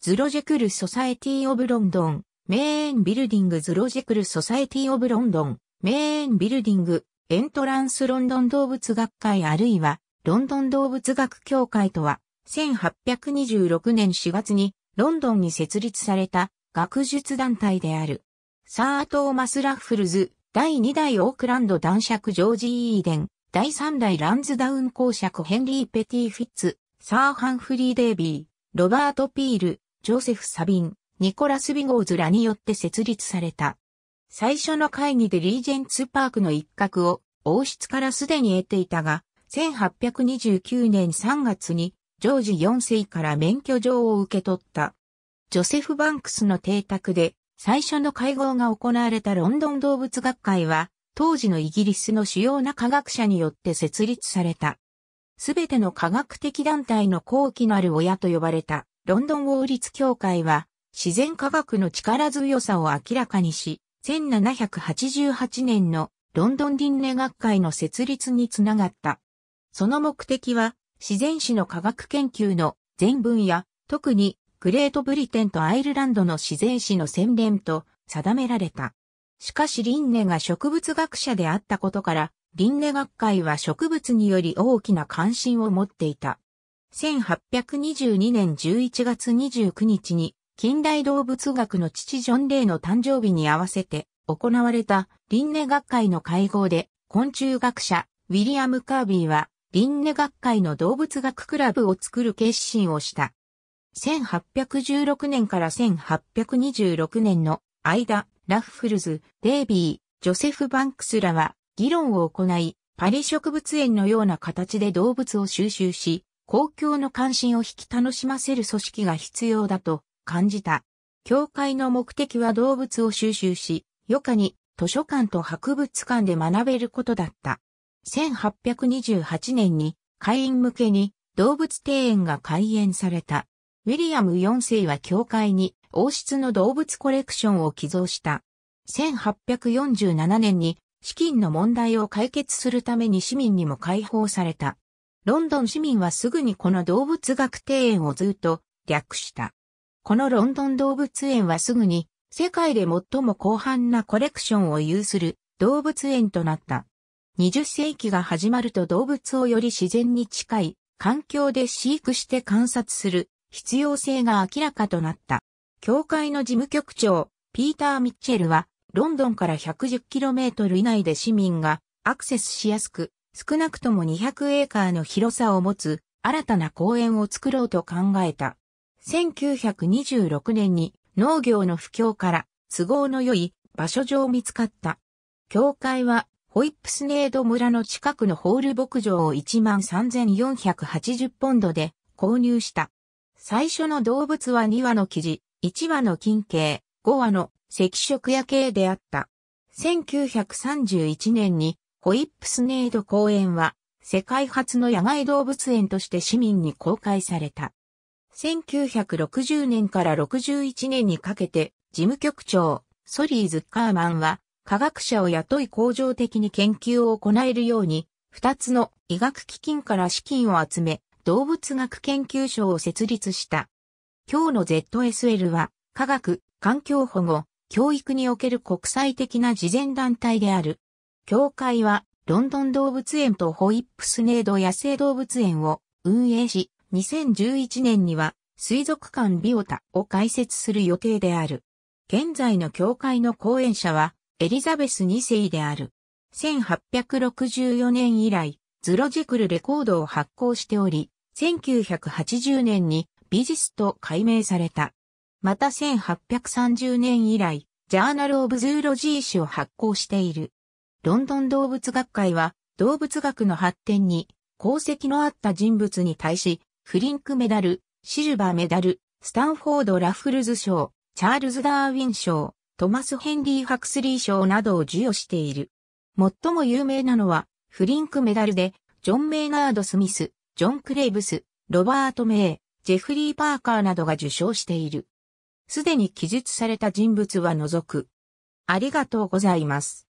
ズロジェクル・ソサエティ・オブ・ロンドン、メーン・ビルディング・ズロジェクル・ソサエティ・オブ・ロンドン、メーン・ビルディング、エントランス・ロンドン動物学会あるいは、ロンドン動物学協会とは、1826年4月に、ロンドンに設立された、学術団体である。サー・トーマス・ラッフルズ、第2代オークランド男爵ジョージ・イーデン、第3代ランズダウン公爵ヘンリー・ペティ・フィッツ、サー・ハンフリー・デイビー、ロバート・ピール、ジョセフ・サビン、ニコラス・ビゴーズらによって設立された。最初の会議でリージェンツパークの一角を王室からすでに得ていたが、1829年3月にジョージ4世から免許状を受け取った。ジョセフ・バンクスの邸宅で最初の会合が行われたロンドン動物学会は、当時のイギリスの主要な科学者によって設立された。すべての科学的団体の後期なる親と呼ばれたロンドン王立協会は、自然科学の力強さを明らかにし、1788年のロンドン輪廻学会の設立につながった。その目的は、自然史の科学研究の全文や、特にグレートブリテンとアイルランドの自然史の宣伝と定められた。しかし輪廻が植物学者であったことから、輪廻学会は植物により大きな関心を持っていた。1822年11月29日に近代動物学の父ジョン・レイの誕生日に合わせて行われたリンネ学会の会合で昆虫学者ウィリアム・カービーはリンネ学会の動物学クラブを作る決心をした。1816年から1826年の間、ラッフルズ、デイビー、ジョセフ・バンクスらは議論を行い、パリ植物園のような形で動物を収集し、公共の関心を引き楽しませる組織が必要だと感じた。教会の目的は動物を収集し、余暇に図書館と博物館で学べることだった。1828年に会員向けに動物庭園が開園された。ウィリアム4世は教会に王室の動物コレクションを寄贈した。1847年に資金の問題を解決するために市民にも開放された。ロンドン市民はすぐにこの動物学庭園をずっと略した。このロンドン動物園はすぐに世界で最も広範なコレクションを有する動物園となった。20世紀が始まると動物をより自然に近い環境で飼育して観察する必要性が明らかとなった。教会の事務局長、ピーター・ミッチェルは、ロンドンから 110km 以内で市民がアクセスしやすく、少なくとも200エーカーの広さを持つ新たな公園を作ろうと考えた。1926年に農業の不況から都合の良い場所上見つかった。教会はホイップスネード村の近くのホール牧場を13,480ポンドで購入した。最初の動物は2羽の生地、1羽の金形、5羽の赤色野系であった。1931年にホイップスネード公園は、世界初の野外動物園として市民に公開された。1960年から61年にかけて、事務局長、ソリー・ズッカーマンは、科学者を雇い工場的に研究を行えるように、二つの医学基金から資金を集め、動物学研究所を設立した。今日の ZSL は、科学、環境保護、教育における国際的な慈善団体である。協会は、ロンドン動物園とホイップスネード野生動物園を運営し、2011年には水族館ビオタを開設する予定である。現在の教会の講演者はエリザベス2世である。1864年以来、ズロジクルレコードを発行しており、1980年に美術と改名された。また1830年以来、ジャーナル・オブ・ズーロジー氏を発行している。ロンドン動物学会は、動物学の発展に功績のあった人物に対し、フリンクメダル、シルバーメダル、スタンフォード・ラフルズ賞、チャールズ・ダーウィン賞、トマス・ヘンリー・ハクスリー賞などを授与している。最も有名なのは、フリンクメダルで、ジョン・メイナード・スミス、ジョン・クレイブス、ロバート・メイ、ジェフリー・パーカーなどが受賞している。すでに記述された人物は除く。ありがとうございます。